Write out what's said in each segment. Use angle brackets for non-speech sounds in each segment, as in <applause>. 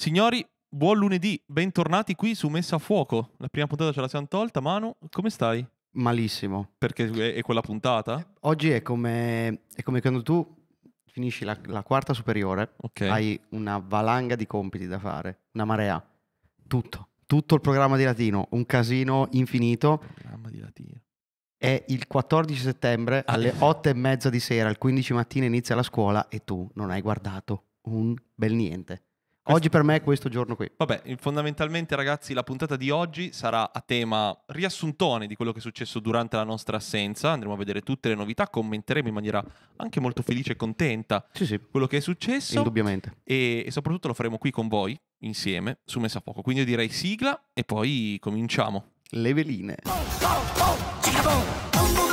Signori, buon lunedì, bentornati qui su Messa a Fuoco. La prima puntata ce la siamo tolta, Manu, come stai? Malissimo. Perché è quella puntata? Oggi è come, è come quando tu finisci la, la quarta superiore, okay. hai una valanga di compiti da fare, una marea, tutto, tutto il programma di latino, un casino infinito. Il programma di latino. È il 14 settembre alle 8 ah. e mezza di sera, alle 15 mattina inizia la scuola e tu non hai guardato un bel niente. Oggi per me è questo giorno qui. Vabbè, fondamentalmente ragazzi la puntata di oggi sarà a tema riassuntone di quello che è successo durante la nostra assenza, andremo a vedere tutte le novità, commenteremo in maniera anche molto felice e contenta sì, sì. quello che è successo. Indubbiamente. E, e soprattutto lo faremo qui con voi, insieme, su Messa a Fuoco. Quindi io direi sigla e poi cominciamo. Le veline. Oh, oh, oh,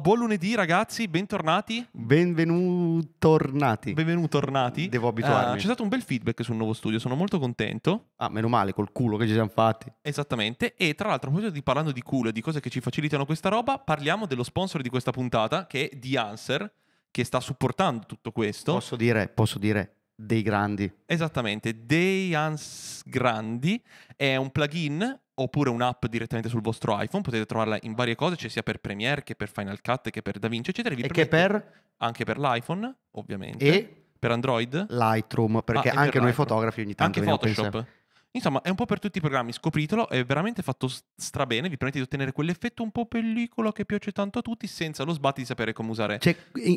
buon lunedì ragazzi, bentornati. Benvenutornati. Benvenutornati. Devo abituarmi. Uh, c'è stato un bel feedback sul nuovo studio, sono molto contento. Ah, meno male, col culo che ci siamo fatti. Esattamente. E tra l'altro, parlando di culo e di cose che ci facilitano questa roba, parliamo dello sponsor di questa puntata, che è The Answer, che sta supportando tutto questo. Posso dire, posso dire, dei grandi. Esattamente, Dei Ans Grandi è un plugin oppure un'app direttamente sul vostro iPhone, potete trovarla in varie cose, cioè sia per Premiere che per Final Cut che per DaVinci, eccetera. Vi e che per? Anche per l'iPhone, ovviamente. E? Per Android? Lightroom, perché ah, anche per noi Lightroom. fotografi ogni tanto Anche Photoshop. Pensiamo. Insomma, è un po' per tutti i programmi, scopritelo, è veramente fatto strabene, vi permette di ottenere quell'effetto un po' pellicolo che piace tanto a tutti senza lo sbatti di sapere come usare. Cioè,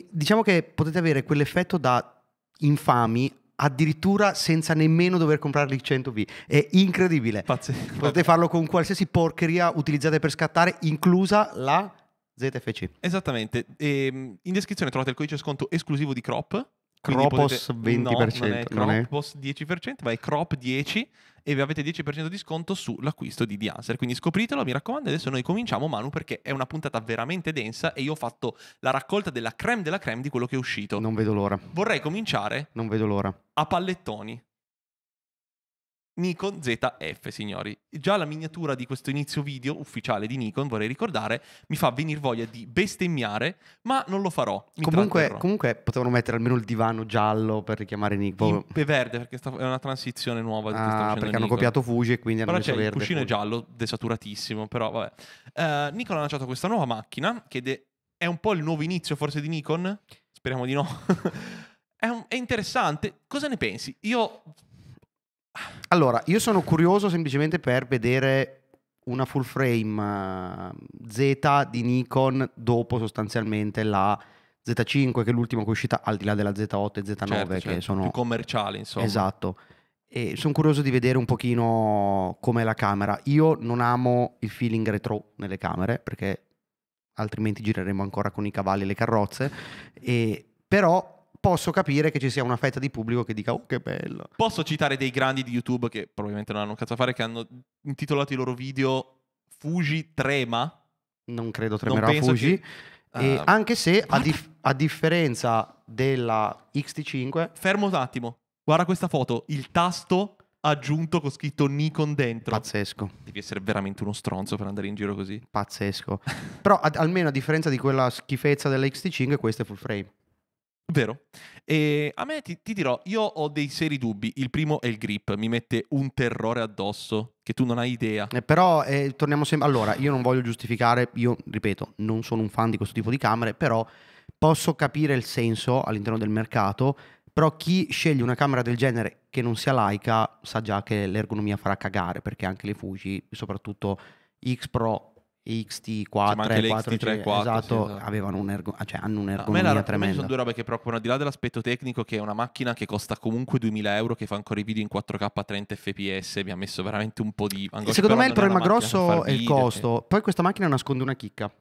diciamo che potete avere quell'effetto da infami addirittura senza nemmeno dover comprare l'I100V. È incredibile. Pazzesco. Potete farlo con qualsiasi porcheria utilizzate per scattare, inclusa la ZFC. Esattamente. E ehm, in descrizione trovate il codice sconto esclusivo di Crop Cropos potete... 20%, no, non, è non è Cropos 10%, ma è Crop 10 e vi avete 10% di sconto sull'acquisto di The Answer. Quindi scopritelo, mi raccomando, adesso noi cominciamo Manu perché è una puntata veramente densa e io ho fatto la raccolta della creme della creme di quello che è uscito. Non vedo l'ora. Vorrei cominciare Non vedo l'ora. a pallettoni. Nikon ZF, signori. Già la miniatura di questo inizio video ufficiale di Nikon, vorrei ricordare, mi fa venire voglia di bestemmiare, ma non lo farò. Comunque, comunque, potevano mettere almeno il divano giallo per richiamare Nikon. Boh. Pe verde, perché sta, è una transizione nuova. ah, perché Nikon. hanno copiato Fuji e quindi hanno però messo verde. il cuscino è giallo, desaturatissimo, però vabbè. Uh, Nikon ha lanciato questa nuova macchina, che è un po' il nuovo inizio forse di Nikon? Speriamo di no. <laughs> È, interessante. Cosa ne pensi? Io allora, io sono curioso semplicemente per vedere una full frame eh, Z di Nikon dopo sostanzialmente la Z5 che è l'ultima che è uscita al di là della Z8 e Z9 certo, che certo. sono più commerciali, insomma. Esatto. E sono curioso di vedere un pochino com'è la camera. Io non amo il feeling retro nelle camere perché altrimenti gireremo ancora con i cavalli e le carrozze e però posso capire che ci sia una fetta di pubblico che dica oh che bello. Posso citare dei grandi di YouTube che probabilmente non hanno un cazzo a fare, che hanno intitolato i loro video Fuji trema? Non credo tremerà non Fuji. Che, uh, anche se a, dif- a differenza della XT5... Fermo un attimo, guarda questa foto, il tasto aggiunto con scritto Nikon dentro. Pazzesco. Devi essere veramente uno stronzo per andare in giro così. Pazzesco. <laughs> Però ad, almeno a differenza di quella schifezza della XT5, questa è full frame. Vero. E a me ti, ti, dirò, io ho dei seri dubbi. Il primo è il grip, mi mette un terrore addosso che tu non hai idea. Eh, però eh, torniamo sempre... Allora, io non voglio giustificare, io ripeto, non sono un fan di questo tipo di camere, però posso capire il senso all'interno del mercato, però chi sceglie una camera del genere che non sia laica sa già che l'ergonomia farà cagare, perché anche le Fuji, soprattutto X Pro XT4 e 4 3 esatto, sì, esatto. avevano un ergo, ah, cioè hanno un'ergonomia no, a tremenda. sono due robe che preoccupano, al di là dell'aspetto tecnico, che è una macchina che costa comunque 2000 euro, che fa ancora i video in 4K a 30 fps, mi ha messo veramente un po' di angoscia. Secondo me il problema grosso è il costo. E... Eh. Poi questa macchina nasconde una chicca.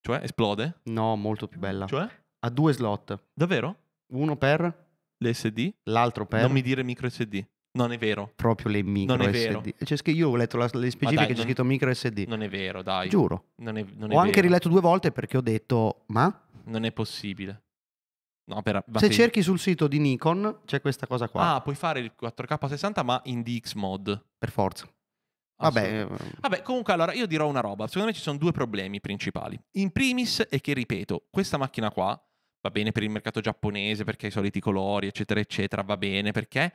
Cioè, esplode? No, molto più bella. Cioè? Ha due slot. Davvero? Uno per... L'SD? L'altro per... Non mi dire micro SD. Non è vero. Proprio le micro non è vero. SD. C'è scritto, io ho letto la, le specifiche, dai, c'è scritto micro SD. Non è vero, dai. Giuro. Non è, non è ho anche riletto due volte perché ho detto, ma? Non è possibile. No, per, Se cerchi sul sito di Nikon c'è questa cosa qua. Ah, puoi fare il 4K 60 ma in DX mod. Per forza. Vabbè. Eh, Vabbè, comunque allora io dirò una roba. Secondo me ci sono due problemi principali. In primis è che, ripeto, questa macchina qua va bene per il mercato giapponese perché ha i soliti colori, eccetera, eccetera, va bene perché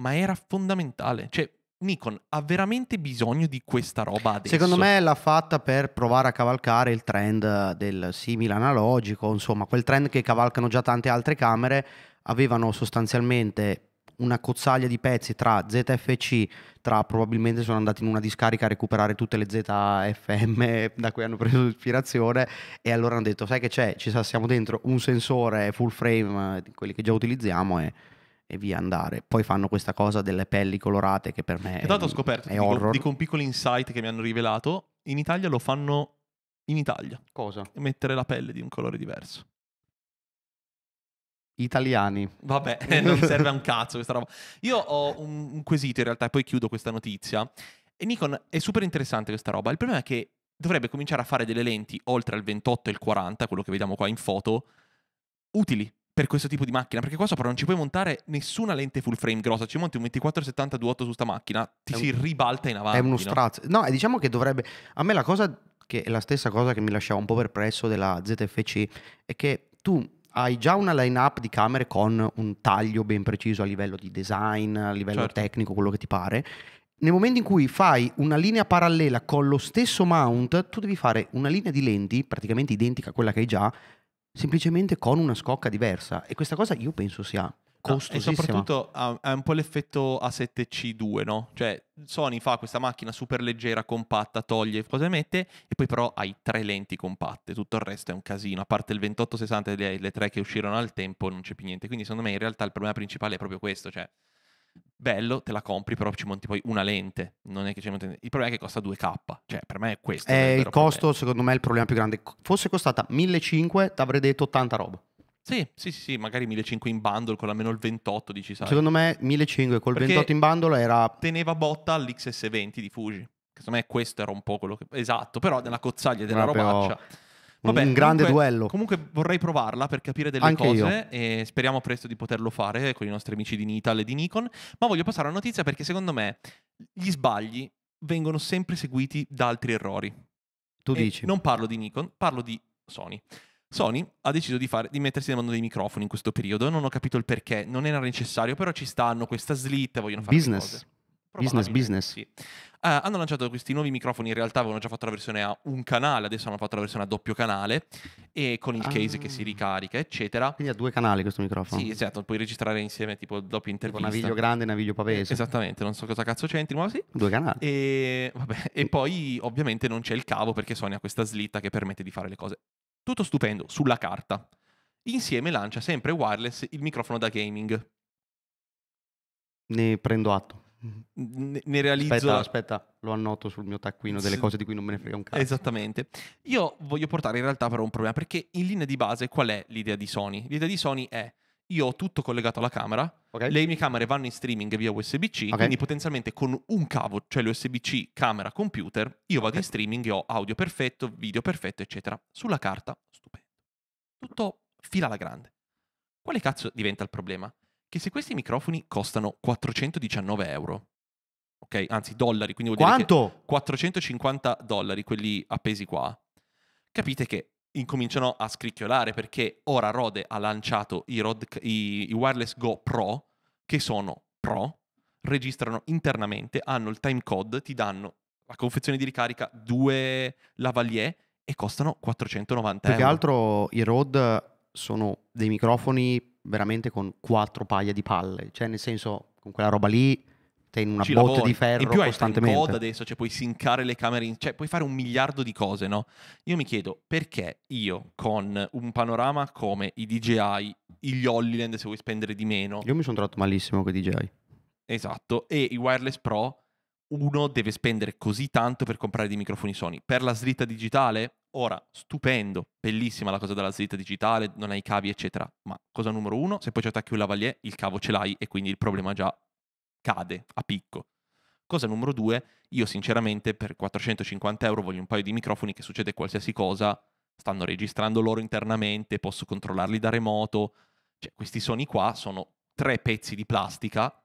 ma era fondamentale. Cioè, Nikon ha veramente bisogno di questa roba adesso. Secondo me l'ha fatta per provare a cavalcare il trend del simile analogico, insomma, quel trend che cavalcano già tante altre camere, avevano sostanzialmente una cozzaglia di pezzi tra ZFC, tra probabilmente sono andati in una discarica a recuperare tutte le ZFM <laughs> da cui hanno preso ispirazione e allora hanno detto sai che c'è, ci siamo dentro un sensore full frame, eh, quelli che già utilizziamo e e via andare. Poi fanno questa cosa delle pelli colorate che per me è, dato, ho scoperto, è dico, dico un piccolo insight che mi hanno rivelato, in Italia lo fanno in Italia. Cosa? Mettere la pelle di un colore diverso. Italiani. Vabbè, <laughs> non serve a un cazzo questa roba. Io ho un quesito in realtà e poi chiudo questa notizia. E Nikon è super interessante questa roba. Il problema è che dovrebbe cominciare a fare delle lenti oltre al 28 e il 40, quello che vediamo qua in foto, utili per questo tipo di macchina, perché qua sopra non ci puoi montare nessuna lente full frame grossa, ci monti un 24-70-28 su sta macchina, ti è si un... ribalta in avanti. È uno strazzo. No, no diciamo che dovrebbe... A me la cosa, che è la stessa cosa che mi lasciava un po' perplesso della ZFC, è che tu hai già una line-up di camere con un taglio ben preciso a livello di design, a livello certo. tecnico, quello che ti pare. Nel momento in cui fai una linea parallela con lo stesso mount, tu devi fare una linea di lenti praticamente identica a quella che hai già, semplicemente con una scocca diversa. E questa cosa io penso sia costosissima. No, e soprattutto ha, un po' l'effetto A7C2, no? Cioè Sony fa questa macchina super leggera, compatta, toglie cosa mette, e poi però hai tre lenti compatte, tutto il resto è un casino. A parte il 2860 e le, le tre che uscirono al tempo non c'è più niente. Quindi secondo me in realtà il problema principale è proprio questo, cioè bello, te la compri, però ci monti poi una lente. Non è che ci monti... Il problema è che costa 2K. Cioè, per me è questo. È eh, il costo, problema. secondo me, è il problema più grande. Fosse costata 1.500, ti avrei detto tanta roba. Sì, sì, sì, magari 1.500 in bundle con almeno il 28, dici sai. Secondo me 1.500 col Perché 28 in bundle era... Teneva botta all'XS20 di Fuji. Secondo me questo era un po' quello che... Esatto, però nella cozzaglia della Proprio... robaccia Vabbè, un grande comunque, duello. Comunque vorrei provarla per capire delle Anche cose io. e speriamo presto di poterlo fare con i nostri amici di Nital e di Nikon, ma voglio passare alla notizia perché secondo me gli sbagli vengono sempre seguiti da altri errori. Tu e dici? Non parlo di Nikon, parlo di Sony. Sony ha deciso di, fare, di mettersi nel mondo dei microfoni in questo periodo, non ho capito il perché, non era necessario, però ci stanno questa slitta, vogliono fare Business. Cose. Business, business. Sì. Uh, hanno lanciato questi nuovi microfoni, in realtà avevano già fatto la versione a un canale, adesso hanno fatto la versione a doppio canale e con il ah. case che si ah. ricarica, eccetera. Quindi ha due canali questo microfono. Sì, esatto, puoi registrare insieme tipo doppio intervista. Tipo naviglio grande e naviglio pavese. Eh, esattamente, non so cosa cazzo c'entri, ma sì. Due canali. E, vabbè, e poi ovviamente non c'è il cavo perché Sony ha questa slitta che permette di fare le cose. Tutto stupendo, sulla carta. Insieme lancia sempre wireless il microfono da gaming. Ne prendo atto ne, ne realizzo. Aspetta, aspetta, lo annoto sul mio taccuino delle cose di cui non me ne frega un cazzo. Esattamente. Io voglio portare in realtà però un problema perché in linea di base qual è l'idea di Sony? L'idea di Sony è io ho tutto collegato alla camera, okay. le mie camere vanno in streaming via USB-C, okay. quindi potenzialmente con un cavo, cioè l'USB-C camera computer, io vado okay. in streaming e ho audio perfetto, video perfetto, eccetera. Sulla carta, stupendo. Tutto fila alla grande. Quale cazzo diventa il problema? che se questi microfoni costano 419 euro, ok? Anzi, dollari, quindi vuol Quanto? dire che 450 dollari, quelli appesi qua, capite che incominciano a scricchiolare perché ora Rode ha lanciato i, Rod, i, i Wireless Go Pro, che sono Pro, registrano internamente, hanno il timecode, ti danno la confezione di ricarica, due lavalier e costano 490 euro. Più che altro i Rode sono dei microfoni veramente con quattro paia di palle. Cioè, nel senso, con quella roba lì te in una Ci botte lavori. di ferro in più costantemente. In coda adesso, cioè puoi sincare le camere, in... cioè puoi fare un miliardo di cose, no? Io mi chiedo perché io con un panorama come i DJI, gli Hollyland se vuoi spendere di meno. Io mi sono trovato malissimo con i DJI. Esatto, e i wireless pro uno deve spendere così tanto per comprare dei microfoni Sony. Per la slitta digitale Ora, stupendo, bellissima la cosa della slitta digitale, non hai cavi, eccetera. Ma cosa numero uno, se poi ci attacchi un lavalier, il cavo ce l'hai e quindi il problema già cade a picco. Cosa numero due, io sinceramente per 450 euro voglio un paio di microfoni che succede qualsiasi cosa, stanno registrando loro internamente, posso controllarli da remoto. Cioè, questi suoni qua sono tre pezzi di plastica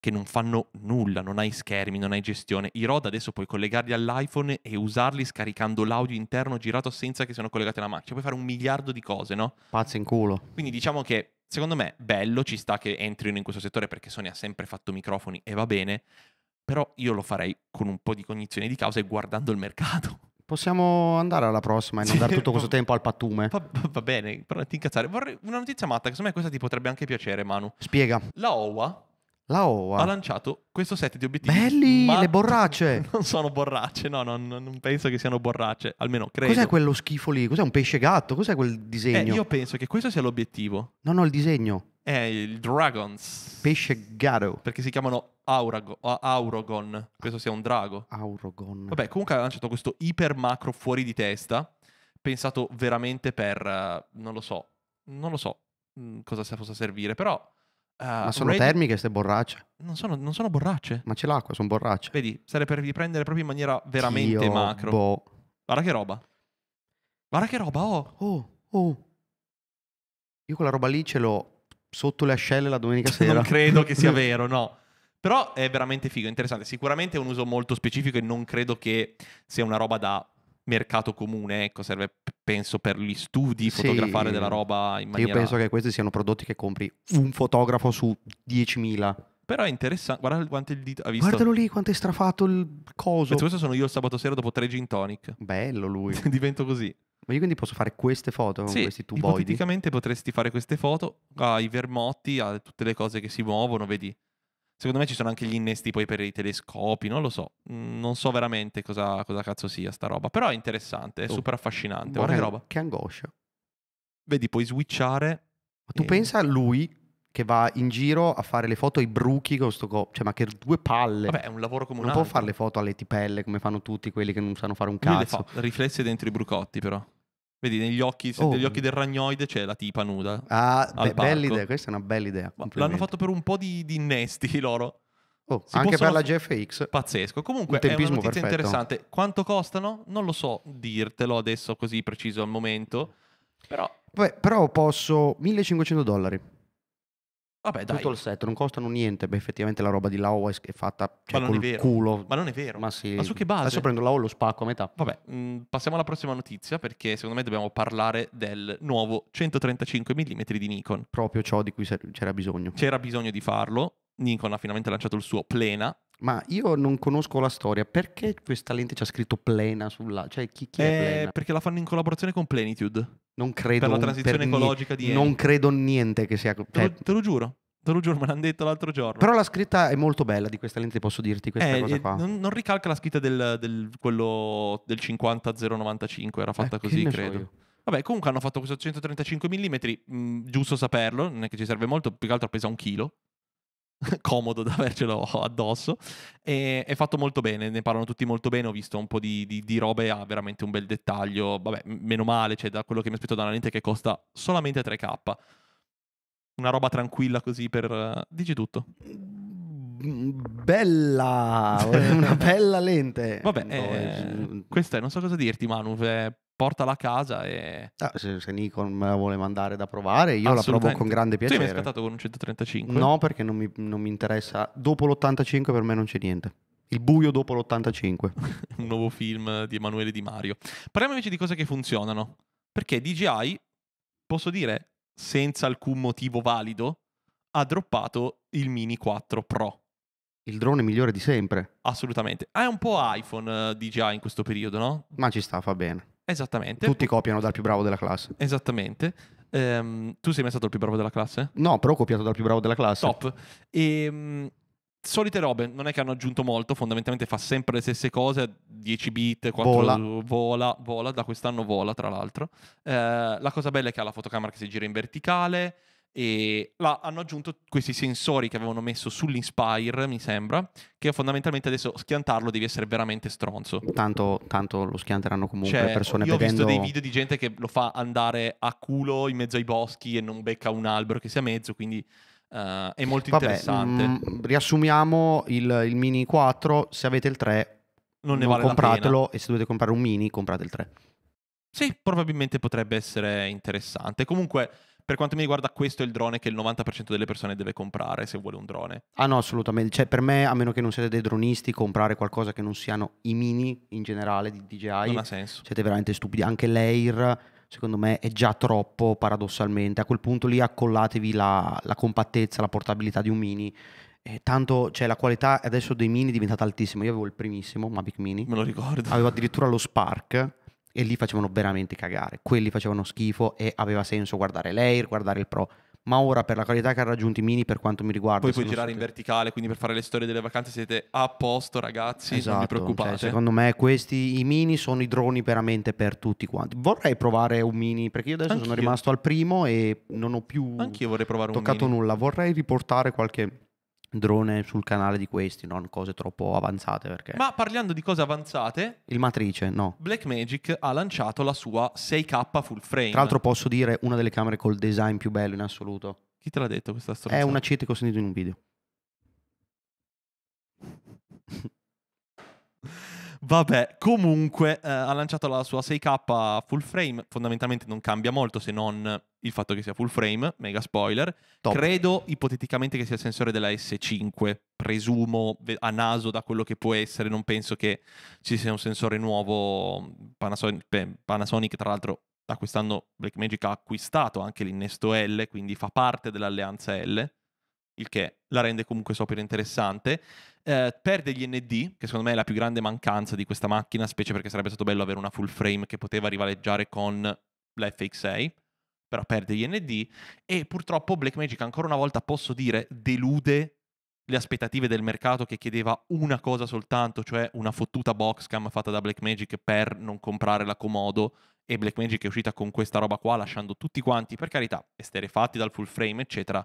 che non fanno nulla, non hai schermi, non hai gestione. I ROD adesso puoi collegarli all'iPhone e usarli scaricando l'audio interno girato senza che siano collegati alla macchina. Puoi fare un miliardo di cose, no? Pazzo in culo. Quindi diciamo che secondo me bello, ci sta che entrino in questo settore perché Sony ha sempre fatto microfoni e va bene, però io lo farei con un po' di cognizione di causa e guardando il mercato possiamo andare alla prossima e non sì, dare tutto questo va, <laughs> tempo al pattume. Va, va bene, però non ti incazzare. Vorrei una notizia matta, che secondo me questa ti potrebbe anche piacere, Manu. Spiega. La OWA la OA. Ha lanciato questo set di obiettivi. Belli, ma... le borracce. <laughs> non sono borracce, no, non, non, penso che siano borracce, almeno credo. Cos'è quello schifo lì? Cos'è un pesce gatto? Cos'è quel disegno? Eh, io penso che questo sia l'obiettivo. Non ho il disegno. È il Dragons. Pesce gatto. Perché si chiamano Aurago, Aurogon. Questo sia un drago. Aurogon. Vabbè, comunque ha lanciato questo iper macro fuori di testa, pensato veramente per, eh, non lo so, non lo so mm, cosa possa servire, però Uh, Ma sono ready... termiche queste borracce? Non sono, non sono, borracce. Ma c'è l'acqua, sono borracce. Vedi, sarebbe per riprendere proprio in maniera veramente Dio macro. Boh. Guarda che roba. Guarda che roba, oh. Oh, oh. Io quella roba lì ce l'ho sotto le ascelle la domenica <laughs> sera. non credo che sia <laughs> vero, no. Però è veramente figo, interessante. Sicuramente è un uso molto specifico e non credo che sia una roba da mercato comune, ecco, serve penso per gli studi, fotografare sì, della roba in maniera... Io penso che questi siano prodotti che compri un fotografo su 10.000. Però è interessante, guarda quanto il dito ha visto. Guardalo lì quanto è strafato il coso. Penso, questo sono io il sabato sera dopo tre gin tonic. Bello lui. <laughs> Divento così. Ma io quindi posso fare queste foto sì, con questi tuboidi? ipoteticamente potresti fare queste foto ai ah, vermotti, a ah, tutte le cose che si muovono, vedi Secondo me ci sono anche gli innesti poi per i telescopi, non lo so. Mm, non so veramente cosa, cosa cazzo sia sta roba. Però è interessante, è oh. super affascinante. Guarda che roba. Che angoscia. Vedi, puoi switchare. Ma tu e... pensa a lui che va in giro a fare le foto ai bruchi con sto co... Cioè, ma che due palle. Vabbè, è un lavoro comunale. Non può fare le foto alle tipelle come fanno tutti quelli che non sanno fare un cazzo. Lui le fa riflesse dentro i brucotti, però. Vedi, negli occhi, oh. negli occhi del ragnoide c'è la tipa nuda. Ah, be- bella idea, questa è una bella idea. L'hanno fatto per un po' di, di innesti <laughs> loro. Oh, anche per la GFX. Pazzesco. Comunque un è una notizia perfetto. interessante. Quanto costano? Non lo so dirtelo adesso così preciso al momento. Però, Beh, però posso 1500 dollari. Vabbè, dai. Tutto il set, non costano niente. Beh, effettivamente la roba di Lao è fatta cioè, ma non col è vero. culo. Ma non è vero. Ma, sì. ma su che base? Adesso prendo Lao e lo spacco a metà. Vabbè, mh, mm, passiamo alla prossima notizia perché secondo me dobbiamo parlare del nuovo 135 mm di Nikon. Proprio ciò di cui c'era bisogno. C'era bisogno di farlo. Nikon ha finalmente lanciato il suo Plena, ma io non conosco la storia, perché questa lente c'è scritto plena sulla... Cioè, chi, chi è eh, plena? Perché la fanno in collaborazione con Plenitude. Non credo... Per la transizione per ecologica di... Non credo niente che sia... Cioè... Te, lo, cioè te, lo, giuro, te lo giuro, me l'hanno detto l'altro giorno. Però la scritta è molto bella di questa lente, posso dirti questa eh, cosa qua. Non, non, ricalca la scritta del, del, quello del 50095, era fatta eh, così, credo. Vabbè, comunque hanno fatto questo 135 mm, mh, giusto saperlo, non è che ci serve molto, più che altro pesa un chilo. <laughs> comodo da avercelo <laughs> addosso. E è fatto molto bene, ne parlano tutti molto bene. Ho visto un po' di, di, di robe, ha veramente un bel dettaglio. Vabbè, meno male, cioè da quello che mi aspetto da una lente che costa solamente 3K. Una roba tranquilla così per... Dici tutto. Mm, bella, <laughs> una bella lente. Vabbè, no, eh, è... questa è, non so cosa dirti Manu, è portala a casa e... Ah, se, se, Nikon me la vuole mandare da provare, io la provo con grande piacere. Tu hai scattato con un 135? No, perché non mi, non mi interessa. Dopo l'85 per me non c'è niente. Il buio dopo l'85. <laughs> un nuovo film di Emanuele Di Mario. Parliamo invece di cose che funzionano. Perché DJI, posso dire, senza alcun motivo valido, ha droppato il Mini 4 Pro. Il drone migliore di sempre. Assolutamente. Ah, è un po' iPhone uh, eh, DJI in questo periodo, no? Ma ci sta, fa bene. Esattamente. Tutti copiano dal più bravo della classe. Esattamente. Ehm, tu sei mai stato il più bravo della classe? No, però ho copiato dal più bravo della classe. Top. E, ehm, solite robe, non è che hanno aggiunto molto, fondamentalmente fa sempre le stesse cose, 10 bit, 4 vola, vola, vola da quest'anno vola tra l'altro. Eh, la cosa bella è che ha la fotocamera che si gira in verticale, e là hanno aggiunto questi sensori che avevano messo sull'Inspire, mi sembra, che fondamentalmente adesso schiantarlo devi essere veramente stronzo. Tanto, tanto lo schianteranno comunque cioè, persone io ho visto dei video di gente che lo fa andare a culo in mezzo ai boschi e non becca un albero che sia a mezzo, quindi... Uh, è molto Vabbè, interessante. Mm, riassumiamo il, il Mini 4. Se avete il 3, non ne non vale compratelo. E se dovete comprare un Mini, comprate il 3. Sì, probabilmente potrebbe essere interessante. Comunque, per quanto mi riguarda, questo è il drone che il 90% delle persone deve comprare se vuole un drone. Ah no, assolutamente. Cioè, per me, a meno che non siete dei dronisti, comprare qualcosa che non siano i mini in generale di DJI. Non ha senso. Siete veramente stupidi. Anche l'Air, secondo me, è già troppo paradossalmente. A quel punto lì accollatevi la, la compattezza, la portabilità di un mini eh, tanto cioè, la qualità adesso dei mini è diventata altissima. Io avevo il primissimo Mavic Mini. Me lo ricordo. Avevo addirittura lo Spark e lì facevano veramente cagare. Quelli facevano schifo e aveva senso guardare l'Air, guardare il Pro. Ma ora, per la qualità che ha raggiunto i mini, per quanto mi riguarda, poi puoi girare siete... in verticale. Quindi, per fare le storie delle vacanze, siete a posto, ragazzi. Esatto, non vi esatto, cioè, preoccupate. Cioè, secondo me, questi i mini sono i droni veramente per tutti quanti. Vorrei provare un mini perché io adesso Anch'io. sono rimasto al primo e non ho più Anch'io vorrei provare toccato nulla. Vorrei riportare qualche drone sul canale di questi, non cose troppo avanzate. Perché... Ma parlando di cose avanzate, il matrice, no. Blackmagic ha lanciato la sua 6K full frame. Tra l'altro, posso dire una delle camere col design più bello in assoluto. Chi te l'ha detto questa storia? È una CT che ho sentito in un video. Vabbè, comunque eh, ha lanciato la sua 6K full frame, fondamentalmente non cambia molto se non il fatto che sia full frame, mega spoiler. Top. Credo ipoteticamente che sia il sensore della S5, presumo a naso da quello che può essere, non penso che ci sia un sensore nuovo Panasonic, beh, Panasonic tra l'altro da quest'anno Blackmagic ha acquistato anche l'innesto L, quindi fa parte dell'alleanza L il che la rende comunque sopra interessante. Eh, perde gli ND, che secondo me è la più grande mancanza di questa macchina, specie perché sarebbe stato bello avere una full frame che poteva rivaleggiare con la FX6, però perde gli ND e purtroppo Blackmagic ancora una volta posso dire delude le aspettative del mercato che chiedeva una cosa soltanto, cioè una fottuta boxcam fatta da Blackmagic per non comprare la Comodo e Blackmagic è uscita con questa roba qua lasciando tutti quanti, per carità, esterefatti dal full frame, eccetera,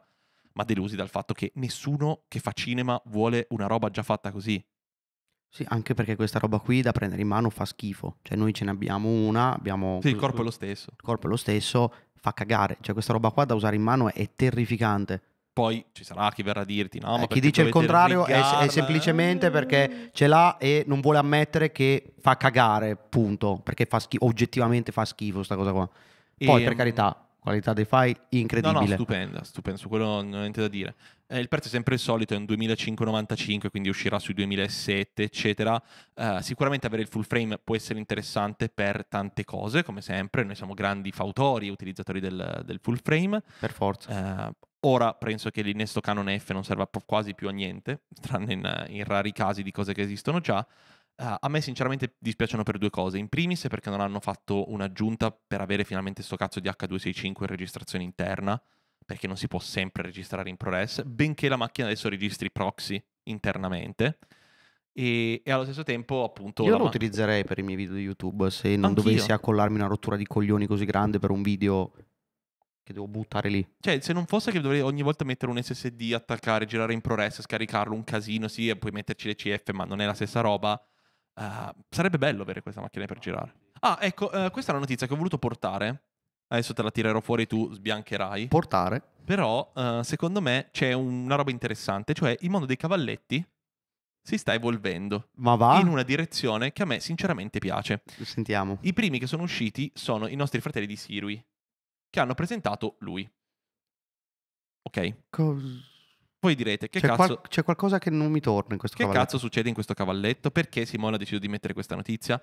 ma delusi dal fatto che nessuno che fa cinema vuole una roba già fatta così. Sì, anche perché questa roba qui da prendere in mano fa schifo. Cioè, noi ce ne abbiamo una, abbiamo. Sì, il corpo è lo stesso. Il corpo è lo stesso, fa cagare. Cioè, questa roba qua da usare in mano è terrificante. Poi ci sarà chi verrà a dirti: no, eh, chi dice il contrario è, è, semplicemente perché ce l'ha e non vuole ammettere che fa cagare, punto. Perché fa schifo, oggettivamente fa schifo sta cosa qua. Poi, e, per ehm, carità, qualità dei file incredibile. No, no, stupenda, stupenda, su quello non ho niente da dire. Eh, il prezzo è sempre il solito, è un 2595, quindi uscirà sui 2007, eccetera. Eh, sicuramente avere il full frame può essere interessante per tante cose, come sempre, noi siamo grandi fautori, utilizzatori del, del full frame. Per forza. Eh, ora penso che l'innesto Canon F non serva quasi più a niente, tranne in, in rari casi di cose che esistono già. Uh, a me sinceramente dispiacciono per due cose. In primis perché non hanno fatto un'aggiunta per avere finalmente sto cazzo di H265 in registrazione interna, perché non si può sempre registrare in ProRes, benché la macchina adesso registri proxy internamente. E, e allo stesso tempo, appunto. Io lo ma- utilizzerei per i miei video di YouTube se non Anch'io. dovessi accollarmi una rottura di coglioni così grande per un video che devo buttare lì. Cioè, se non fosse che dovrei ogni volta mettere un SSD, attaccare, girare in ProRes, scaricarlo, un casino, sì, e poi metterci le CF, ma non è la stessa roba Uh, sarebbe bello avere questa macchina per girare. Ah, ecco, uh, questa è una notizia che ho voluto portare. Adesso te la tirerò fuori, tu sbiancherai. Portare. Però, uh, secondo me, c'è una roba interessante, cioè il mondo dei cavalletti si sta evolvendo. Ma va? In una direzione che a me sinceramente piace. sentiamo. I primi che sono usciti sono i nostri fratelli di Sirui, che hanno presentato lui. Ok. Cosa? Voi direte che c'è cazzo... Qual- c'è qualcosa che non mi torna in questo che cavalletto. Che cazzo succede in questo cavalletto? Perché Simone ha deciso di mettere questa notizia?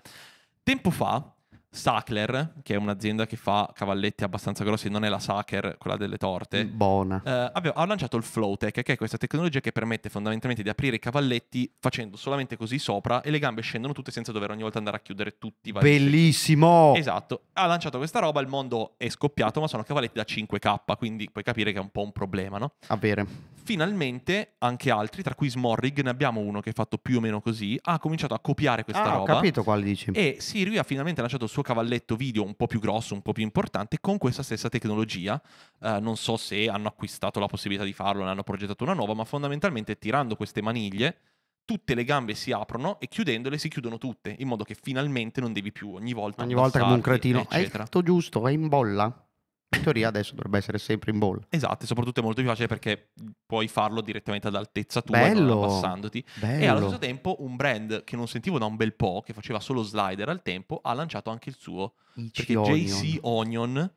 Tempo fa Sackler, che è un'azienda che fa cavalletti abbastanza grossi, non è la Sacker, quella delle torte. Mm, buona. Eh, aveva, ha lanciato il Flowtech, che è questa tecnologia che permette fondamentalmente di aprire i cavalletti facendo solamente così sopra e le gambe scendono tutte senza dover ogni volta andare a chiudere tutti i vari. Bellissimo! Secchi. Esatto. Ha lanciato questa roba, il mondo è scoppiato, ma sono cavalletti da 5K, quindi puoi capire che è un po' un problema, no? A bere. Finalmente anche altri, tra cui Smorrig, ne abbiamo uno che è fatto più o meno così, ha cominciato a copiare questa ah, roba. ho capito quale dici. E Sirius ha finalmente lanciato il suo tuo cavalletto video un po' più grosso, un po' più importante, con questa stessa tecnologia. Eh, non so se hanno acquistato la possibilità di farlo, ne hanno progettato una nuova, ma fondamentalmente tirando queste maniglie, tutte le gambe si aprono e chiudendole si chiudono tutte, in modo che finalmente non devi più ogni volta... Ogni volta come un cretino. Eccetera. È tutto giusto, è in bolla in teoria adesso dovrebbe essere sempre in ball. Esatto, e soprattutto è molto più facile perché puoi farlo direttamente all'altezza tua, bello, abbassandoti. Bello. E allo stesso tempo un brand che non sentivo da un bel po', che faceva solo slider al tempo, ha lanciato anche il suo. I perché Onion. JC Onion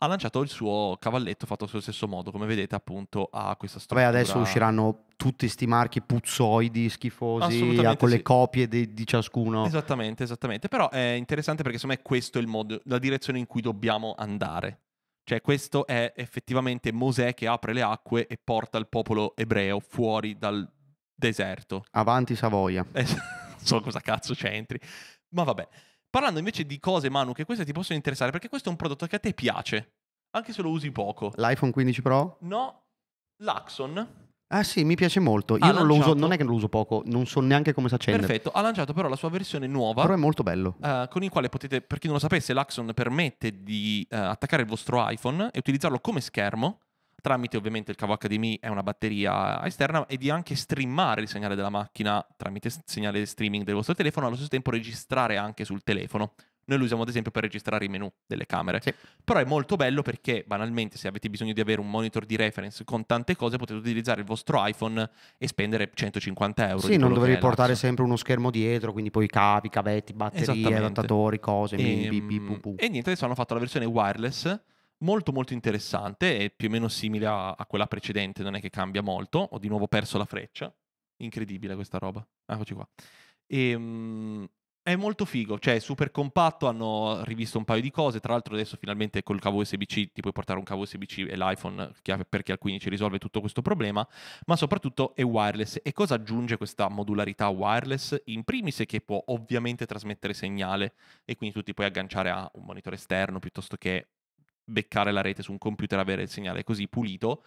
ha lanciato il suo cavalletto fatto sullo stesso modo, come vedete appunto ha questa storia. Beh, adesso usciranno tutti questi marchi puzzoidi, schifosi, con le copie di, di, ciascuno. Esattamente, esattamente. Però è interessante perché secondo me questo è il modo, la direzione in cui dobbiamo andare. Cioè questo è effettivamente Mosè che apre le acque e porta il popolo ebreo fuori dal deserto. Avanti Savoia. <laughs> Eh, so cosa cazzo c'entri. Ma vabbè. Parlando invece di cose, Manu, che queste ti possono interessare, perché questo è un prodotto che a te piace, anche se lo usi poco. L'iPhone 15 Pro? No, l'Axon Ah sì, mi piace molto. Io non, lo uso, non è che lo uso poco, non so neanche come si accende. Perfetto, ha lanciato però la sua versione nuova. Però è molto bello. Uh, con il quale potete, per chi non lo sapesse, l'Axon permette di uh, attaccare il vostro iPhone e utilizzarlo come schermo, tramite ovviamente il cavo HDMI è una batteria esterna, e di anche streamare il segnale della macchina tramite segnale streaming del vostro telefono, allo stesso tempo registrare anche sul telefono. Noi lo usiamo ad esempio per registrare i menu delle camere. Sì. Però è molto bello perché banalmente se avete bisogno di avere un monitor di reference con tante cose potete utilizzare il vostro iPhone e spendere 150 euro. Sì, non dovrei portare sempre uno schermo dietro, quindi poi cavi, cavetti, batterie, adattatori, cose. E, mini, bi, bi, bu, e niente, adesso hanno fatto la versione wireless molto molto interessante e più o meno simile a, a, quella precedente, non è che cambia molto, ho di nuovo perso la freccia, incredibile questa roba, eccoci qua. E, um, è molto figo, cioè è super compatto, hanno rivisto un paio di cose, tra l'altro adesso finalmente col cavo USB-C ti puoi portare un cavo USB-C e l'iPhone perché al 15 risolve tutto questo problema, ma soprattutto è wireless. E cosa aggiunge questa modularità wireless? In primis è che può ovviamente trasmettere segnale e quindi tu ti puoi agganciare a un monitor esterno piuttosto che beccare la rete su un computer e avere il segnale così pulito.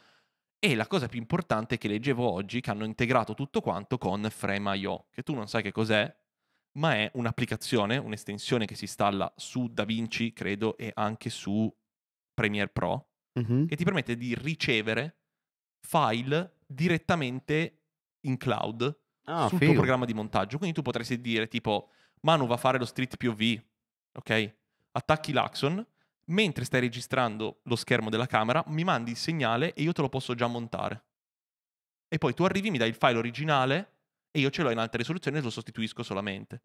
E la cosa più importante che leggevo oggi, che hanno integrato tutto quanto con Frame.io, che tu non sai che cos'è, ma è un'applicazione, un'estensione che si installa su DaVinci, credo, e anche su Premiere Pro, mm-hmm. che ti permette di ricevere file direttamente in cloud ah, sul figo. tuo programma di montaggio. Quindi tu potresti dire tipo, Manu va a fare lo street POV, ok? Attacchi l'Axon, mentre stai registrando lo schermo della camera, mi mandi il segnale e io te lo posso già montare. E poi tu arrivi, mi dai il file originale, e io ce l'ho in alta risoluzione e lo sostituisco solamente.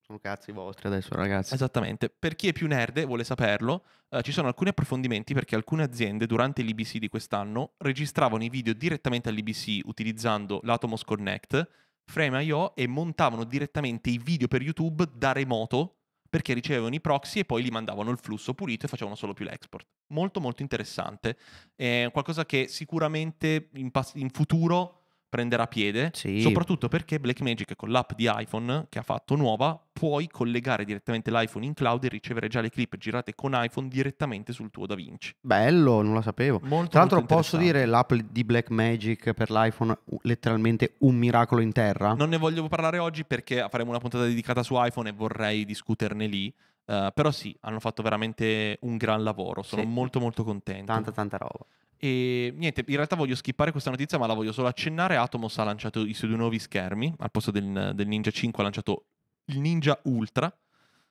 Sono cazzi vostri adesso, ragazzi. Esattamente. Per chi è più nerd e vuole saperlo, eh, ci sono alcuni approfondimenti perché alcune aziende durante l'IBC di quest'anno registravano i video direttamente all'IBC utilizzando l'Atomos Connect, Frame.io e montavano direttamente i video per YouTube da remoto perché ricevevano i proxy e poi li mandavano il flusso pulito e facevano solo più l'export. Molto molto interessante. È qualcosa che sicuramente in, pass- in futuro prenderà piede, sì. soprattutto perché Blackmagic con l'app di iPhone che ha fatto nuova puoi collegare direttamente l'iPhone in cloud e ricevere già le clip girate con iPhone direttamente sul tuo DaVinci. Bello, non la sapevo. Molto, Tra l'altro posso dire l'app di Blackmagic per l'iPhone letteralmente un miracolo in terra? Non ne voglio parlare oggi perché faremo una puntata dedicata su iPhone e vorrei discuterne lì. Uh, però sì, hanno fatto veramente un gran lavoro, sono sì. molto molto contento. Tanta tanta roba. E niente, in realtà voglio skippare questa notizia, ma la voglio solo accennare. Atomos ha lanciato i suoi due nuovi schermi. Al posto del, del Ninja 5 ha lanciato il Ninja Ultra.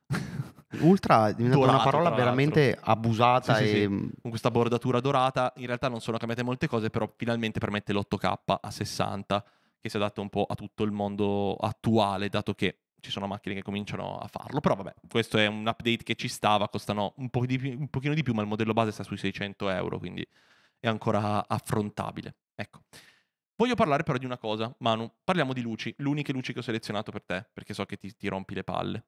<laughs> Ultra è diventata una parola veramente abusata. Sì, sì, sì. Con questa bordatura dorata, in realtà non sono cambiate molte cose, però finalmente permette l'8K a 60, che si adatta un po' a tutto il mondo attuale, dato che ci sono macchine che cominciano a farlo. Però vabbè, questo è un update che ci stava, costano un, po di più, un pochino di più, ma il modello base sta sui 600 euro, quindi è ancora affrontabile. Ecco. Voglio parlare però di una cosa, Manu. Parliamo di luci, l'uniche luci che ho selezionato per te, perché so che ti, ti rompi le palle.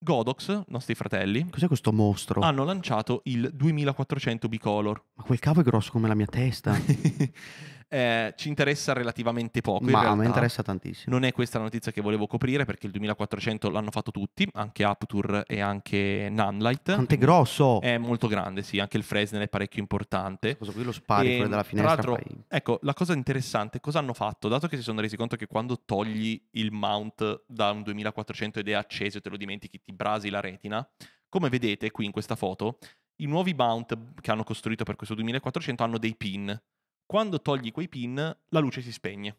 Godox, nostri fratelli. Cos'è questo mostro? Hanno lanciato il 2400 bicolor. Ma quel cavo è grosso come la mia testa. <laughs> Eh, ci interessa relativamente poco. In Ma mi interessa tantissimo. Non è questa la notizia che volevo coprire perché il 2400 l'hanno fatto tutti, anche Aptur e anche Nanlite. Quanto è grosso! È molto grande, sì, anche il Fresnel è parecchio importante. Cosa qui lo spari e, fuori ehm, dalla finestra. Tra l'altro, fai... ecco, la cosa interessante, cosa hanno fatto? Dato che si sono resi conto che quando togli il mount da un 2400 ed è acceso e te lo dimentichi, ti brasi la retina, come vedete qui in questa foto, i nuovi mount che hanno costruito per questo 2400 hanno dei pin quando togli quei pin, la luce si spegne.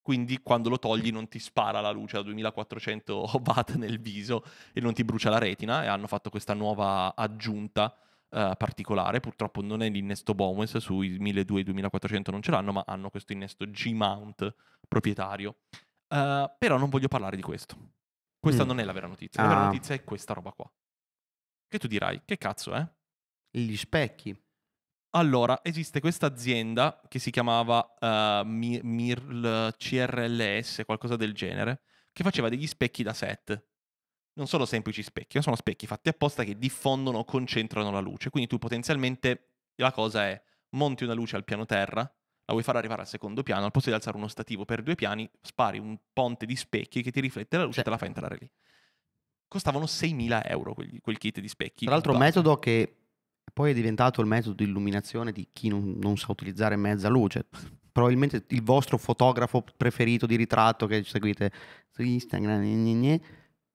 Quindi quando lo togli non ti spara la luce a 2400 <laughs> watt nel viso e non ti brucia la retina e hanno fatto questa nuova aggiunta Uh, particolare, purtroppo non è l'innesto Bowens, sui 1200-2400 non ce l'hanno, ma hanno questo innesto G-mount proprietario. Uh, però non voglio parlare di questo. Questa mm. non è la vera notizia, la ah. vera notizia è questa roba qua. Che tu dirai, che cazzo è? Eh? Gli specchi. Allora, esiste questa azienda che si chiamava uh, Mirl CRLS, qualcosa del genere, che faceva degli specchi da set. Non sono semplici specchi, ma sono specchi fatti apposta che diffondono, concentrano la luce. Quindi tu potenzialmente la cosa è monti una luce al piano terra, la vuoi far arrivare al secondo piano, al posto di alzare uno stativo per due piani, spari un ponte di specchi che ti riflette la luce e te la fa entrare lì. Costavano 6.000 euro quel, quel kit di specchi. Tra l'altro, un metodo che poi è diventato il metodo di illuminazione di chi non, non sa utilizzare mezza luce. Probabilmente il vostro fotografo preferito di ritratto che seguite su Instagram gne gne,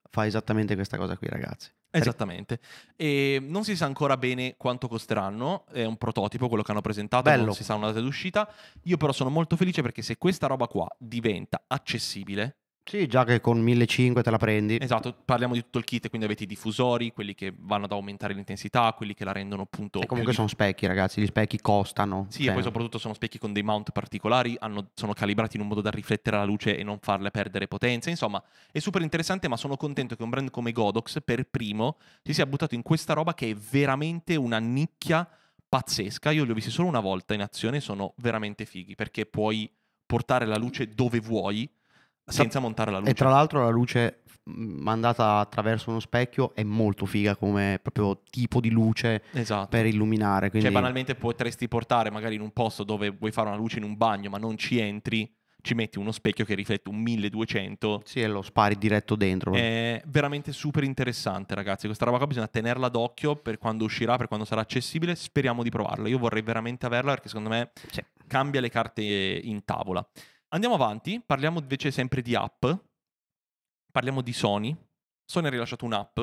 fa esattamente questa cosa qui, ragazzi. Esattamente. E non si sa ancora bene quanto costeranno, è un prototipo quello che hanno presentato, Bello. non si sa una data d'uscita. Io però sono molto felice perché se questa roba qua diventa accessibile, sì, già che con 1500 te la prendi. Esatto, parliamo di tutto il kit, quindi avete i diffusori, quelli che vanno ad aumentare l'intensità, quelli che la rendono appunto... E comunque sono specchi ragazzi, gli specchi costano. Sì, cioè. e poi soprattutto sono specchi con dei mount particolari, hanno, sono calibrati in un modo da riflettere la luce e non farle perdere potenza, insomma è super interessante ma sono contento che un brand come Godox per primo si sia buttato in questa roba che è veramente una nicchia pazzesca, io li ho visti solo una volta in azione, sono veramente fighi perché puoi portare la luce dove vuoi senza montare la luce. E tra l'altro la luce mm, mandata attraverso uno specchio è molto figa come proprio tipo di luce esatto. per illuminare. Quindi... Cioè banalmente potresti portare magari in un posto dove vuoi fare una luce in un bagno ma non ci entri, ci metti uno specchio che riflette un 1200. Sì, e lo spari diretto dentro. È veramente super interessante ragazzi, questa roba qua bisogna tenerla d'occhio per quando uscirà, per quando sarà accessibile, speriamo di provarla. Io vorrei veramente averla perché secondo me sì. cambia le carte in tavola. Andiamo avanti, parliamo invece sempre di app. Parliamo di Sony. Sony ha rilasciato un'app,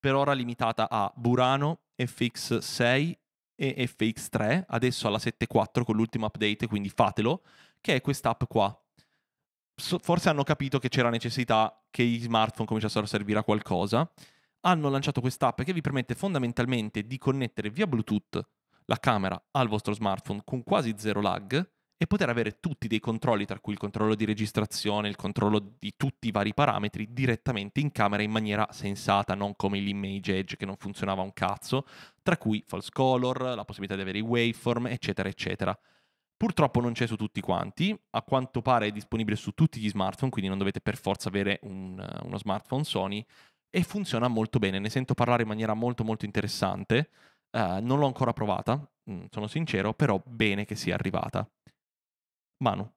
per ora limitata a Burano, FX6 e FX3, adesso alla 7.4 con l'ultimo update, quindi fatelo, che è questa app qua. So, forse hanno capito che c'era necessità che gli smartphone cominciassero a servire a qualcosa. Hanno lanciato questa app che vi permette fondamentalmente di connettere via Bluetooth la camera al vostro smartphone con quasi zero lag e poter avere tutti dei controlli, tra cui il controllo di registrazione, il controllo di tutti i vari parametri direttamente in camera in maniera sensata, non come l'image edge che non funzionava un cazzo, tra cui false color, la possibilità di avere i waveform, eccetera, eccetera. Purtroppo non c'è su tutti quanti, a quanto pare è disponibile su tutti gli smartphone, quindi non dovete per forza avere un, uno smartphone Sony e funziona molto bene, ne sento parlare in maniera molto molto interessante, uh, non l'ho ancora provata, mm, sono sincero, però bene che sia arrivata. Manu,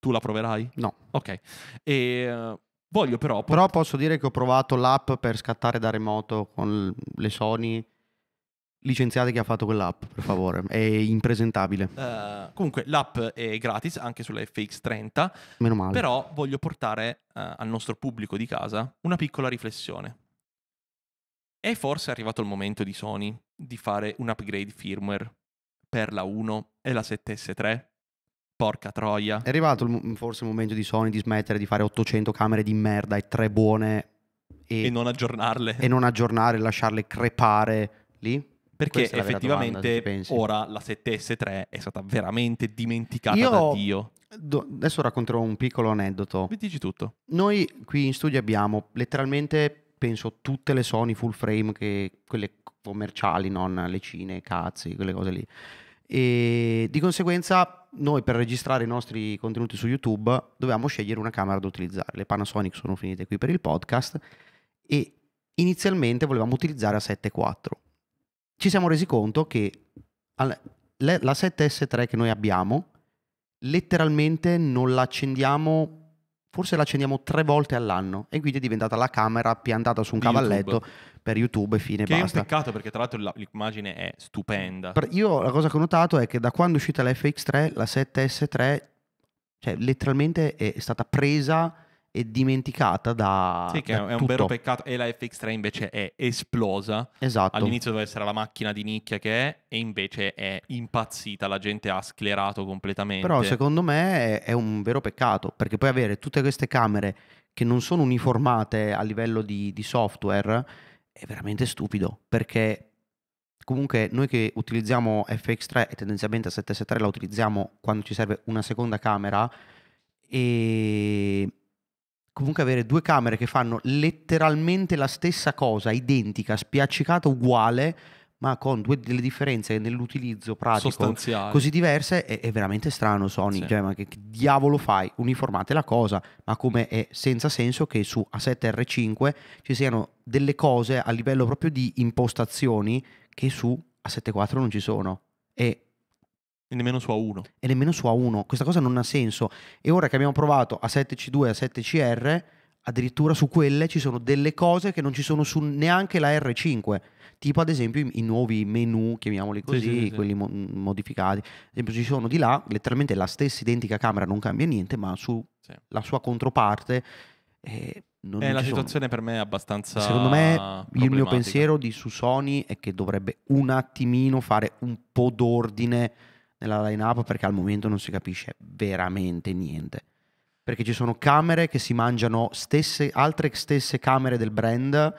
tu la proverai? No. Ok. E, voglio però... Però posso dire che ho provato l'app per scattare da remoto con le Sony licenziate chi ha fatto quell'app, per favore, è impresentabile. Uh, comunque l'app è gratis anche sulla FX30. Meno male. Però voglio portare uh, al nostro pubblico di casa una piccola riflessione. È forse arrivato il momento di Sony di fare un upgrade firmware per la 1 e la 7S3? Porca troia. È arrivato il, forse il momento di Sony di smettere di fare 800 camere di merda e tre buone e, e non aggiornarle. E non aggiornare, lasciarle crepare lì. Perché effettivamente domanda, ora la 7S3 è stata veramente dimenticata Io... da Dio. Do, adesso racconterò un piccolo aneddoto. Mi dici tutto. Noi qui in studio abbiamo letteralmente, penso, tutte le Sony full frame, che, quelle commerciali, non le cine, cazzi, quelle cose lì. E di conseguenza noi per registrare i nostri contenuti su YouTube dovevamo scegliere una camera da utilizzare. Le Panasonic sono finite qui per il podcast e inizialmente volevamo utilizzare la 7.4. Ci siamo resi conto che la 7S3 che noi abbiamo letteralmente non la accendiamo, forse la accendiamo tre volte all'anno e quindi è diventata la camera piantata su un cavalletto YouTube per YouTube, fine che basta. è un peccato perché tra l'altro l'immagine è stupenda. Io la cosa che ho notato è che da quando è uscita la FX3, la 7S3, cioè letteralmente è stata presa e dimenticata da Sì, che da è tutto. un vero peccato e la FX3 invece è esplosa. Esatto. All'inizio doveva essere la macchina di nicchia che è e invece è impazzita, la gente ha sclerato completamente. Però secondo me è un vero peccato, perché puoi avere tutte queste camere che non sono uniformate a livello di, di software è veramente stupido perché comunque noi che utilizziamo FX3 e tendenzialmente a 763 la utilizziamo quando ci serve una seconda camera e comunque avere due camere che fanno letteralmente la stessa cosa, identica, spiaccicata, uguale, ma con due, delle differenze nell'utilizzo pratico così diverse, è, è veramente strano Sony, sì. cioè, ma che, che, diavolo fai? Uniformate la cosa, ma come è senza senso che su A7R5 ci siano delle cose a livello proprio di impostazioni che su A74 non ci sono. E e nemmeno su A1. E nemmeno su A1. Questa cosa non ha senso. E ora che abbiamo provato A7C2 e A7CR, addirittura su quelle ci sono delle cose che non ci sono su neanche la R5 tipo ad esempio i, i nuovi menu, chiamiamoli così, sì, sì, quelli mo- modificati. Ad esempio ci sono di là, letteralmente la stessa identica camera non cambia niente, ma sulla sua controparte... Eh, non eh, la situazione sono. per me è abbastanza. Secondo me, il mio pensiero di, su Sony è che dovrebbe un attimino fare un po' d'ordine nella lineup perché al momento non si capisce veramente niente. Perché ci sono camere che si mangiano stesse, altre stesse camere del brand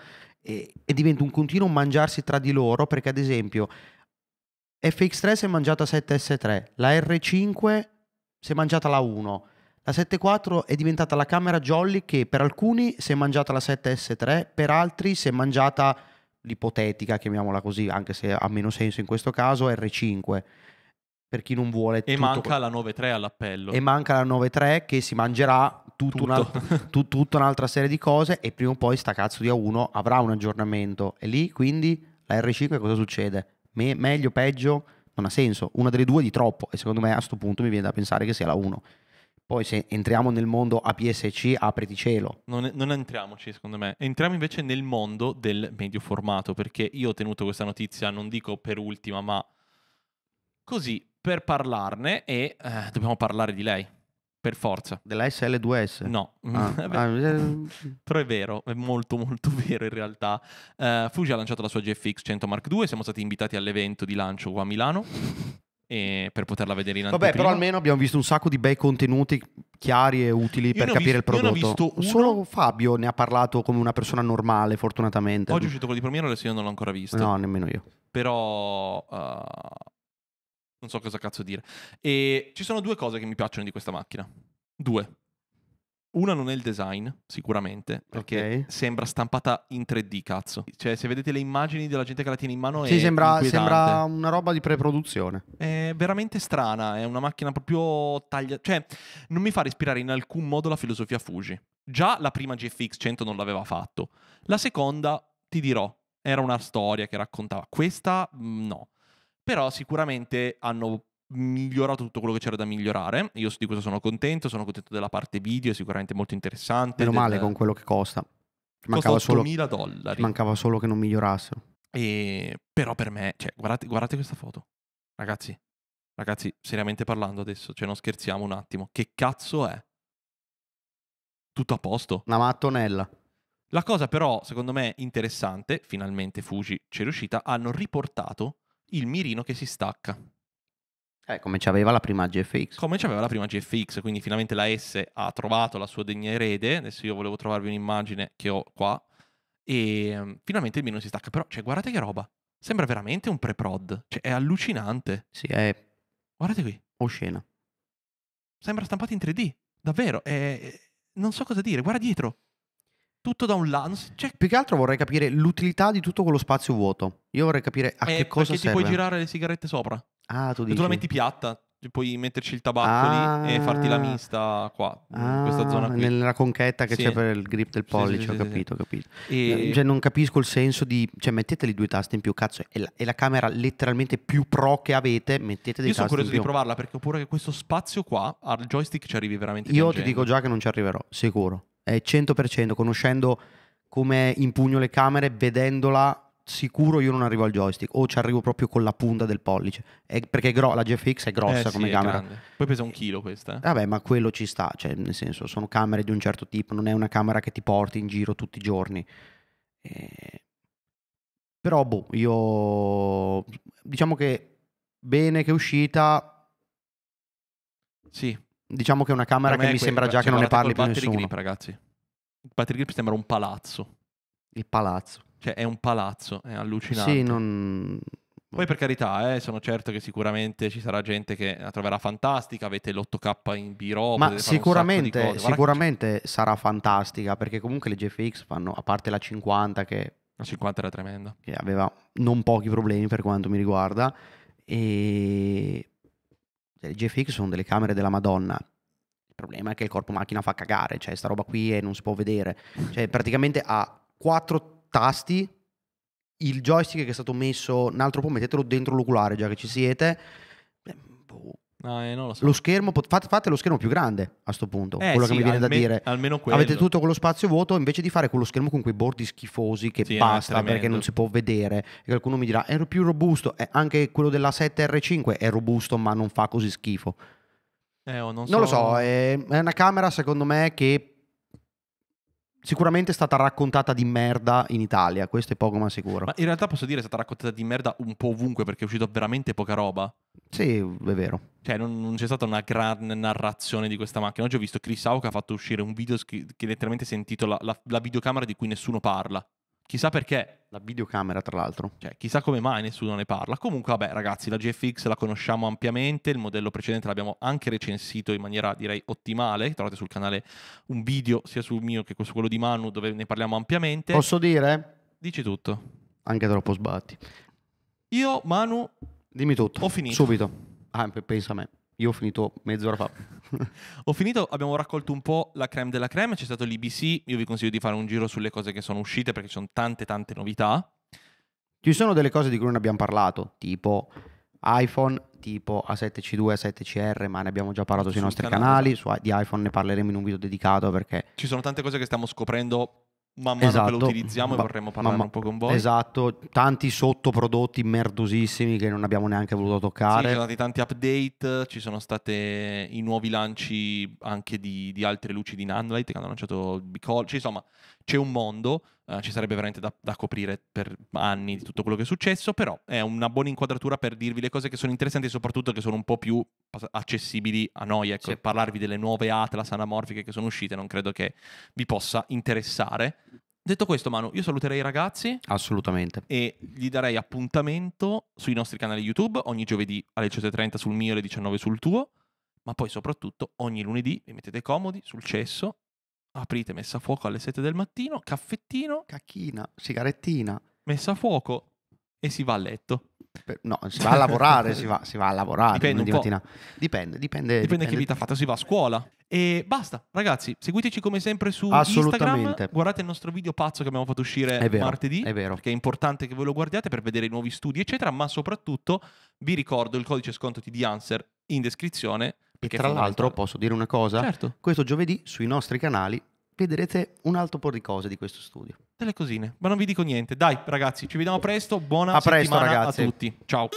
e, e diventa un continuo mangiarsi tra di loro perché ad esempio FX3 si è mangiata 7S3, la R5 si è mangiata la 1, la 7.4 è diventata la camera Jolly che per alcuni si è mangiata la 7S3, per altri si è mangiata l'ipotetica, chiamiamola così, anche se ha meno senso in questo caso, R5 per chi non vuole. E manca la 9-3 all'appello. E manca la 9-3 che si mangerà tut tutto. Una, tut <laughs> tutta un'altra serie di cose e prima o poi sta cazzo di A1 avrà un aggiornamento. E lì quindi la R5 cosa succede? Me meglio, peggio? Non ha senso. Una delle due di troppo e secondo me a questo punto mi viene da pensare che sia la 1. Poi se entriamo nel mondo APSC, apriti cielo. Non, non, entriamoci, secondo me. Entriamo invece nel mondo del medio formato, perché io ho tenuto questa notizia, non dico per ultima, ma così, per parlarne e eh, dobbiamo parlare di lei. Per forza. Della SL2S? No, ah. <laughs> ah eh, però è vero, è molto molto <laughs> vero in realtà. Uh, Fuji ha lanciato la sua GFX 100 Mark II, siamo stati invitati all'evento di lancio qua a Milano per poterla vedere in anteprima. Vabbè, però almeno abbiamo visto un sacco di bei contenuti chiari e utili per capire visto, il prodotto. Io ne ho Solo Fabio ne ha parlato come una persona normale, fortunatamente. Oggi è uscito quello di Premiere, adesso io non l'ho ancora visto. No, nemmeno io. Però... Uh non so cosa cazzo dire. E ci sono due cose che mi piacciono di questa macchina. Due. Una non è il design, sicuramente, perché okay. sembra stampata in 3D, cazzo. Cioè, se vedete le immagini della gente che la tiene in mano sì, sembra, sembra, una roba di pre-produzione. È veramente strana, è una macchina proprio tagliata. Cioè, non mi fa respirare in alcun modo la filosofia Fuji. Già la prima GFX 100 non l'aveva fatto. La seconda, ti dirò, era una storia che raccontava. Questa, mm, no però sicuramente hanno migliorato tutto quello che c'era da migliorare. Io di questo sono contento, sono contento della parte video, sicuramente molto interessante. Meno del... male con quello che costa. Mancava costa 8.000 dollari. Mancava solo che non migliorassero. E... Però per me, cioè, guardate, guardate questa foto, ragazzi. Ragazzi, seriamente parlando adesso, cioè non scherziamo un attimo. Che cazzo è? Tutto a posto. Una mattonella. La cosa però, secondo me, interessante, finalmente Fuji c'è riuscita, hanno riportato il mirino che si stacca. Eh, come aveva la prima GFX. Come ci aveva la prima GFX, quindi finalmente la S ha trovato la sua degna erede. Adesso io volevo trovarvi un'immagine che ho qua. E um, finalmente il mirino si stacca. Però, cioè, guardate che roba. Sembra veramente un pre-prod. Cioè, è allucinante. Sì, è... Guardate qui. Oscena. Sembra stampato in 3D. Davvero. È... Non so cosa dire. Guarda dietro tutto da un lance. Cioè... Più che altro vorrei capire l'utilità di tutto quello spazio vuoto. Io vorrei capire a eh, che cosa serve. Perché ti puoi girare le sigarette sopra. Ah, tu dici. E tu la metti piatta, puoi metterci il tabacco ah, lì e ah. farti la mista qua, ah, in questa ah, zona qui. Nella conchetta che sì. c'è per il grip del pollice, sì, sì, ho capito, ho capito. E... Cioè non capisco il senso di... Cioè metteteli due tasti in più, cazzo, è la, è la camera letteralmente più pro che avete, mettete dei Io tasti in più. Io sono curioso di provarla perché oppure che questo spazio qua, al joystick ci arrivi veramente Io ti dico già che non ci arriverò, sicuro eh, 100%, conoscendo come impugno le camere, vedendola sicuro io non arrivo al joystick o ci arrivo proprio con la punta del pollice è perché gro- la GFX è grossa eh, come sì, camera poi pesa un chilo questa eh. vabbè ma quello ci sta cioè nel senso sono camere di un certo tipo non è una camera che ti porti in giro tutti i giorni eh... però boh io diciamo che bene che è uscita sì diciamo che è una camera che mi que- sembra già che non ne parli più nessuno. Grip, ragazzi. Il battery grip sembra un palazzo. Il palazzo. Cioè, è un palazzo, è allucinante. Sì, non... Poi per carità, eh, sono certo che sicuramente ci sarà gente che la troverà fantastica, avete l'8K in biro. Ma sicuramente, sicuramente sarà fantastica, perché comunque le GFX fanno, a parte la 50 che... La 50 era tremenda. Che aveva non pochi problemi per quanto mi riguarda, e cioè, le GFX sono delle camere della Madonna. Il problema è che il corpo macchina fa cagare, cioè sta roba qui e non si può vedere. Cioè, praticamente ha quattro tasti, il joystick che è stato messo, un altro po' mettetelo dentro l'oculare, già che ci siete. Boh, Ah, eh, so. Lo schermo, fate, fate, lo schermo più grande a questo punto, eh, quello sì, che mi viene da dire. Almeno quello. Avete tutto quello spazio vuoto invece di fare quello schermo con quei bordi schifosi che sì, basta perché non si può vedere. E qualcuno mi dirà, ero più robusto, eh, anche quello della 7R5 è robusto ma non fa così schifo. Eh, oh, non, so... non, lo so, è, una camera secondo me che Sicuramente è stata raccontata di merda in Italia, questo è poco ma sicuro. Ma in realtà posso dire che è stata raccontata di merda un po' ovunque perché è uscito veramente poca roba. Sì, è vero. Cioè, non, non c'è stata una gran narrazione di questa macchina. Oggi ho visto Chris Hawk ha fatto uscire un video che letteralmente si intitola la, la videocamera di cui nessuno parla. Chissà perché. La videocamera, tra l'altro. Cioè, chissà come mai nessuno ne parla. Comunque, vabbè, ragazzi, la GFX la conosciamo ampiamente. Il modello precedente l'abbiamo anche recensito in maniera, direi, ottimale. Trovate sul canale un video, sia sul mio che su quello di Manu, dove ne parliamo ampiamente. Posso dire? Dici tutto. Anche troppo sbatti. Io, Manu. Dimmi tutto. Ho finito. Subito. Ah, pensa a me. Io ho finito mezz'ora fa. <laughs> ho finito, abbiamo raccolto un po' la creme della creme, c'è stato l'IBC, io vi consiglio di fare un giro sulle cose che sono uscite perché ci sono tante tante novità. Ci sono delle cose di cui non abbiamo parlato, tipo iPhone, tipo A7C2, A7CR, ma ne abbiamo già parlato sui nostri canali, esatto. su, di iPhone ne parleremo in un video dedicato perché... Ci sono tante cose che stiamo scoprendo man mano esatto. che lo esatto. utilizziamo ma, e vorremmo parlare ma, un po' con voi. Esatto, tanti sottoprodotti merdosissimi che non abbiamo neanche voluto toccare. Sì, ci sono stati tanti update, ci sono stati i nuovi lanci anche di, di altre luci di Nanlite che hanno lanciato Bicol, cioè, insomma c'è un mondo. Uh, ci sarebbe veramente da, da, coprire per anni di tutto quello che è successo, però è una buona inquadratura per dirvi le cose che sono interessanti e soprattutto che sono un po' più accessibili a noi. Ecco, sì. parlarvi delle nuove Atlas anamorfiche che sono uscite non credo che vi possa interessare. Detto questo, Manu, io saluterei i ragazzi. Assolutamente. E gli darei appuntamento sui nostri canali YouTube ogni giovedì alle 18.30 sul mio e alle 19 sul tuo. Ma poi soprattutto ogni lunedì vi mettete comodi sul cesso aprite, messa a fuoco alle 7 del mattino, caffettino, cacchina, sigarettina, messa a fuoco e si va a letto. No, si va a lavorare, si, va, si, va, a lavorare. Dipende di mattina. Dipende, dipende, dipende, dipende che vita fate, si va a scuola. E basta, ragazzi, seguiteci come sempre su Instagram. Guardate il nostro video pazzo che abbiamo fatto uscire è vero, martedì. È vero. Perché è importante che voi lo guardiate per vedere i nuovi studi, eccetera. Ma soprattutto vi ricordo il codice sconto TD Answer in descrizione e tra l'altro posso dire una cosa? Certo. Questo giovedì sui nostri canali vedrete un altro po' di cose di questo studio. Delle cosine, ma non vi dico niente. Dai ragazzi, ci vediamo presto, buona a settimana presto, a tutti. Ciao.